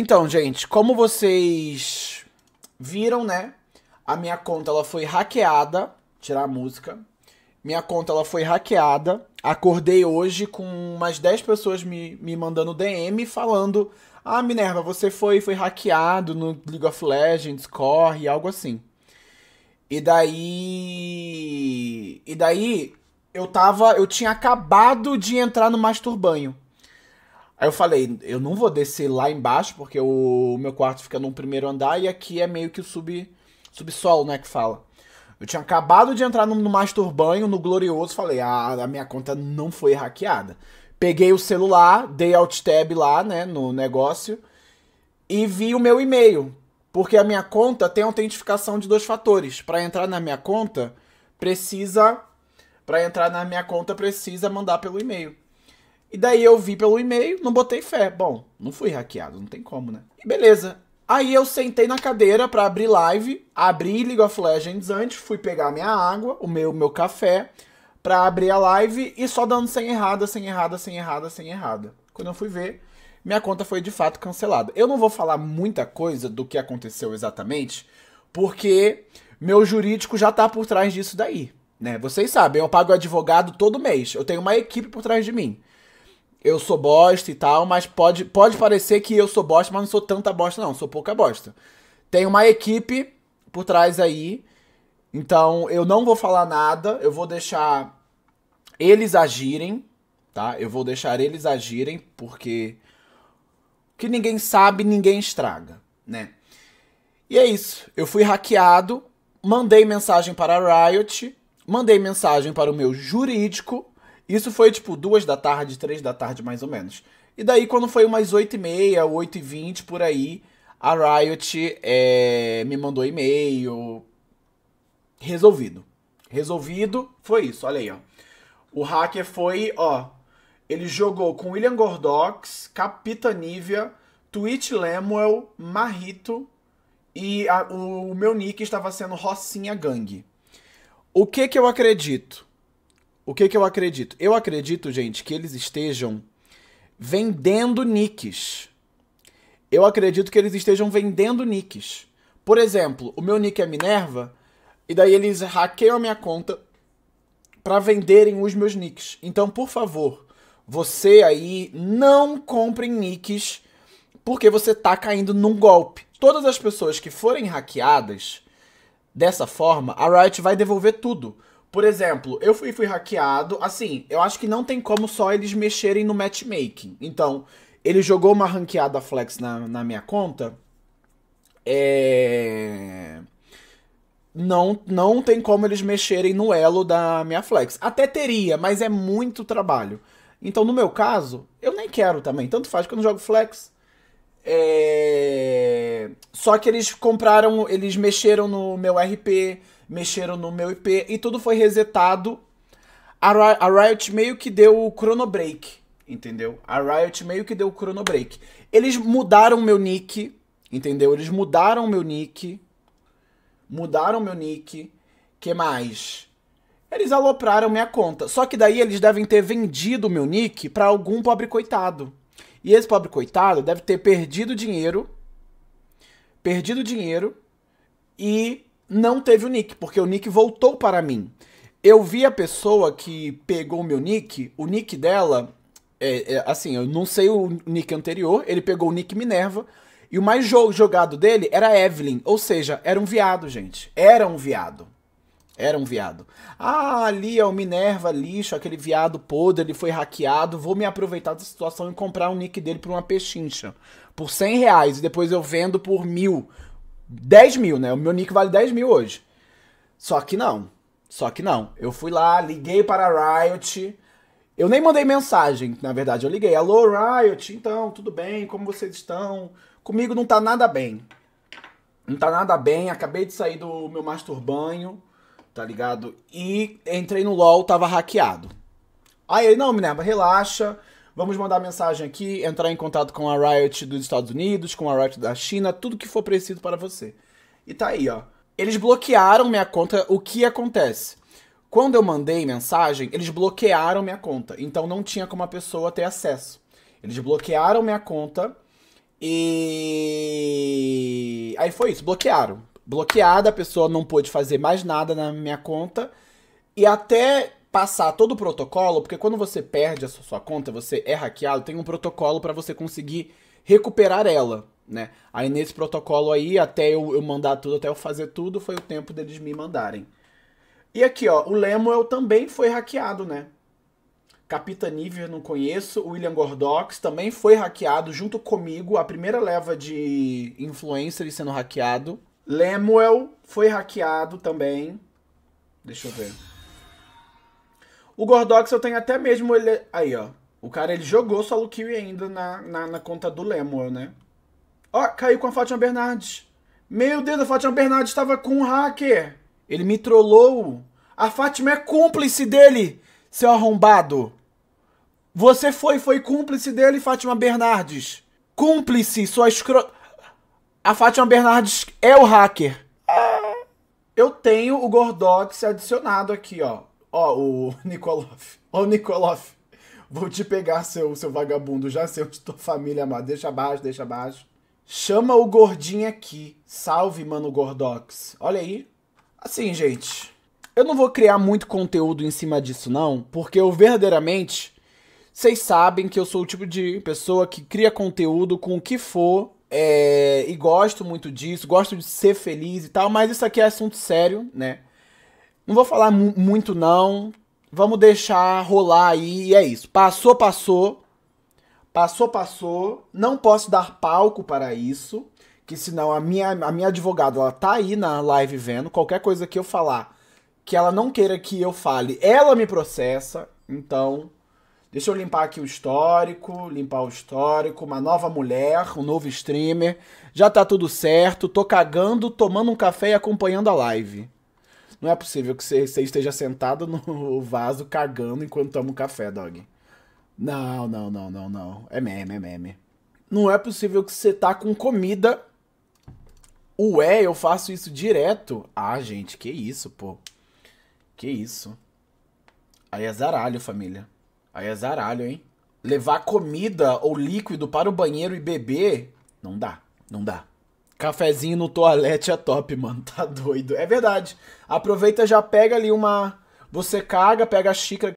Então, gente, como vocês viram, né? A minha conta ela foi hackeada, tirar a música. Minha conta ela foi hackeada. Acordei hoje com umas 10 pessoas me, me mandando DM falando: "Ah, Minerva, você foi foi hackeado no League of Legends, corre", algo assim. E daí e daí eu tava, eu tinha acabado de entrar no masturbanho. Aí eu falei, eu não vou descer lá embaixo, porque o meu quarto fica no primeiro andar e aqui é meio que o sub, subsolo, né, que fala. Eu tinha acabado de entrar no, no Master Banho, no Glorioso, falei, ah, a minha conta não foi hackeada. Peguei o celular, dei alt tab lá, né, no negócio, e vi o meu e-mail. Porque a minha conta tem autentificação de dois fatores. Para entrar na minha conta, precisa... Para entrar na minha conta, precisa mandar pelo e-mail. E daí eu vi pelo e-mail, não botei fé. Bom, não fui hackeado, não tem como, né? E beleza. Aí eu sentei na cadeira para abrir live, abri League of Legends antes, fui pegar minha água, o meu, meu café, para abrir a live e só dando sem errada, sem errada, sem errada, sem errada. Quando eu fui ver, minha conta foi de fato cancelada. Eu não vou falar muita coisa do que aconteceu exatamente, porque meu jurídico já tá por trás disso daí, né? Vocês sabem, eu pago advogado todo mês. Eu tenho uma equipe por trás de mim eu sou bosta e tal, mas pode, pode parecer que eu sou bosta, mas não sou tanta bosta, não, sou pouca bosta. Tem uma equipe por trás aí, então eu não vou falar nada, eu vou deixar eles agirem, tá? Eu vou deixar eles agirem, porque o que ninguém sabe, ninguém estraga, né? E é isso, eu fui hackeado, mandei mensagem para a Riot, mandei mensagem para o meu jurídico, isso foi tipo duas da tarde, três da tarde mais ou menos. E daí quando foi umas 8 e meia, 8 e 20 por aí, a Riot é, me mandou e-mail. Resolvido. Resolvido, foi isso, olha aí, ó. O hacker foi, ó. Ele jogou com William Gordox, Capitanívia, Twitch Lemuel, Marrito e a, o, o meu nick estava sendo Rocinha Gang. O que que eu acredito? O que, que eu acredito? Eu acredito, gente, que eles estejam vendendo nicks. Eu acredito que eles estejam vendendo nicks. Por exemplo, o meu nick é Minerva, e daí eles hackeiam a minha conta para venderem os meus nicks. Então, por favor, você aí não compre nicks porque você tá caindo num golpe. Todas as pessoas que forem hackeadas dessa forma, a Riot vai devolver tudo. Por exemplo, eu fui, fui hackeado. Assim, eu acho que não tem como só eles mexerem no matchmaking. Então, ele jogou uma ranqueada flex na, na minha conta. É... Não, não tem como eles mexerem no elo da minha flex. Até teria, mas é muito trabalho. Então, no meu caso, eu nem quero também. Tanto faz que eu não jogo flex. É... Só que eles compraram, eles mexeram no meu RP mexeram no meu IP e tudo foi resetado. A, a Riot meio que deu o chrono break, entendeu? A Riot meio que deu o chrono break. Eles mudaram meu nick, entendeu? Eles mudaram meu nick. Mudaram meu nick. Que mais? Eles alopraram minha conta. Só que daí eles devem ter vendido meu nick para algum pobre coitado. E esse pobre coitado deve ter perdido dinheiro, perdido dinheiro e não teve o nick, porque o nick voltou para mim. Eu vi a pessoa que pegou o meu nick, o nick dela, é, é, assim, eu não sei o nick anterior, ele pegou o nick Minerva, e o mais jo jogado dele era Evelyn, ou seja, era um viado, gente. Era um viado. Era um viado. Ah, ali é o Minerva lixo, aquele viado podre, ele foi hackeado. Vou me aproveitar da situação e comprar o um nick dele por uma pechincha. Por 100 reais. E depois eu vendo por mil. 10 mil, né? O meu nick vale 10 mil hoje. Só que não. Só que não. Eu fui lá, liguei para a Riot. Eu nem mandei mensagem, na verdade. Eu liguei. Alô, Riot, então, tudo bem? Como vocês estão? Comigo não tá nada bem. Não tá nada bem. Acabei de sair do meu masturbanho, tá ligado? E entrei no LoL, tava hackeado. Aí ele, não, Minerva, relaxa. Vamos mandar mensagem aqui, entrar em contato com a Riot dos Estados Unidos, com a Riot da China, tudo que for preciso para você. E tá aí, ó. Eles bloquearam minha conta. O que acontece? Quando eu mandei mensagem, eles bloquearam minha conta. Então não tinha como a pessoa ter acesso. Eles bloquearam minha conta e. Aí foi isso, bloquearam. Bloqueada, a pessoa não pôde fazer mais nada na minha conta. E até passar todo o protocolo, porque quando você perde a sua conta, você é hackeado, tem um protocolo para você conseguir recuperar ela, né? Aí nesse protocolo aí, até eu, eu mandar tudo, até eu fazer tudo, foi o tempo deles me mandarem. E aqui, ó, o Lemuel é também foi hackeado, né? Capitã Niver não conheço, William Gordox também foi hackeado junto comigo, a primeira leva de influencers sendo hackeado. Lemuel foi hackeado também. Deixa eu ver. O Gordox eu tenho até mesmo ele. Aí, ó. O cara ele jogou solo kill ainda na, na, na conta do Lemuel, né? Ó, caiu com a Fátima Bernardes. Meu Deus, a Fátima Bernardes estava com um hacker. Ele me trollou. A Fátima é cúmplice dele, seu arrombado. Você foi, foi cúmplice dele, Fátima Bernardes. Cúmplice, sua escro... A Fátima Bernardes é o hacker. Eu tenho o Gordox adicionado aqui, ó. Ó, oh, o Nikoloff. Ó, oh, o Nikoloff. Vou te pegar, seu, seu vagabundo. Já sei onde tua família, amada. Deixa abaixo, deixa abaixo. Chama o gordinho aqui. Salve, mano Gordox. Olha aí. Assim, gente. Eu não vou criar muito conteúdo em cima disso, não. Porque eu verdadeiramente. Vocês sabem que eu sou o tipo de pessoa que cria conteúdo com o que for. É, e gosto muito disso. Gosto de ser feliz e tal. Mas isso aqui é assunto sério, né? Não vou falar mu muito não. Vamos deixar rolar aí e é isso. Passou, passou. Passou, passou. Não posso dar palco para isso, que senão a minha a minha advogada, ela tá aí na live vendo qualquer coisa que eu falar que ela não queira que eu fale, ela me processa. Então, deixa eu limpar aqui o histórico, limpar o histórico, uma nova mulher, um novo streamer. Já tá tudo certo, tô cagando, tomando um café e acompanhando a live. Não é possível que você, esteja sentado no vaso cagando enquanto toma um café, dog. Não, não, não, não, não. É meme, é meme. Não é possível que você tá com comida. Ué, eu faço isso direto. Ah, gente, que isso, pô. Que isso. Aí é zaralho, família. Aí é zaralho, hein? Levar comida ou líquido para o banheiro e beber, não dá. Não dá. Cafezinho no toalete é top, mano. Tá doido. É verdade. Aproveita, já pega ali uma. Você caga, pega a xícara.